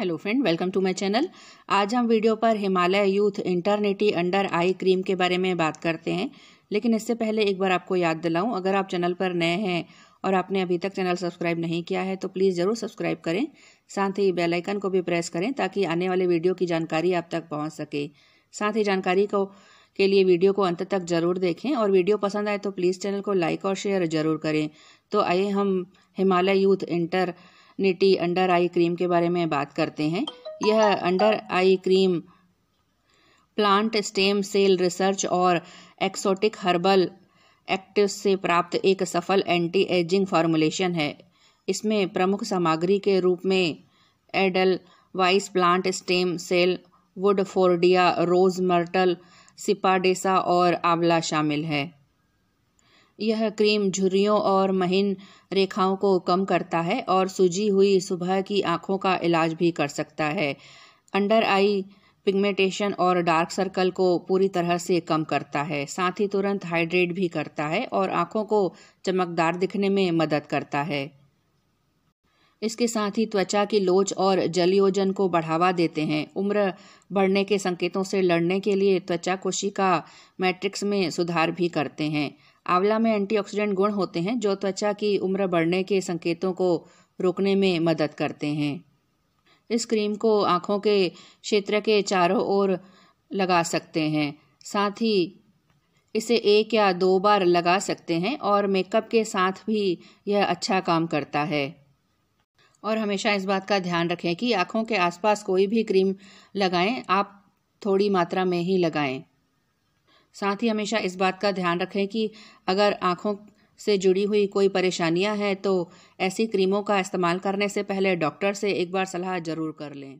hello friend welcome to my channel आज हम video पर Himalaya youth eternity under eye cream के बारे में बात करते हैं लेकिन इससे पहले एक बार आपको याद दिलाऊं अगर आप चैनल पर नए हैं और आपने अभी तक चैनल सब्सक्राइब नहीं किया है तो प्लीज़ ज़रूर सब्सक्राइब करें साथ ही बेल आइकन को भी प्रेस करें ताकि आने वाले वीडियो की जानकारी आप तक पहुँच सके साथ ही जानकारी को के लिए वीडियो को अंत तक जरूर देखें और वीडियो पसंद आए तो प्लीज़ चैनल को लाइक और शेयर जरूर करें तो आइए हम Himalaya youth eternity under eye cream के बारे में बात करते हैं यह under eye cream plant stem cell research और एक्सोटिक हर्बल एक्टिव से प्राप्त एक सफल एंटी एजिंग फार्मूलेशन है इसमें प्रमुख सामग्री के रूप में edelweiss plant stem cell Woodfordia rose myrtle सिपाडेसा और आंवला शामिल है यह क्रीम झुर्रियों और महीन रेखाओं को कम करता है और सूजी हुई सुबह की आँखों का इलाज भी कर सकता है अंडर आई पिगमेंटेशन और डार्क सर्कल को पूरी तरह से कम करता है साथ ही तुरंत हाइड्रेट भी करता है और आँखों को चमकदार दिखने में मदद करता है इसके साथ ही त्वचा की लोच और जलयोजन को बढ़ावा देते हैं उम्र बढ़ने के संकेतों से लड़ने के लिए त्वचा कोशिका मैट्रिक्स में सुधार भी करते हैं आंवला में एंटीऑक्सीडेंट गुण होते हैं जो त्वचा की उम्र बढ़ने के संकेतों को रोकने में मदद करते हैं इस क्रीम को आँखों के क्षेत्र के चारों ओर लगा सकते हैं साथ ही इसे एक या दो बार लगा सकते हैं और मेकअप के साथ भी यह अच्छा काम करता है और हमेशा इस बात का ध्यान रखें कि आँखों के आसपास कोई भी क्रीम लगाएं आप थोड़ी मात्रा में ही लगाएं साथ ही हमेशा इस बात का ध्यान रखें कि अगर आँखों से जुड़ी हुई कोई परेशानियां हैं तो ऐसी क्रीमों का इस्तेमाल करने से पहले डॉक्टर से एक बार सलाह ज़रूर कर लें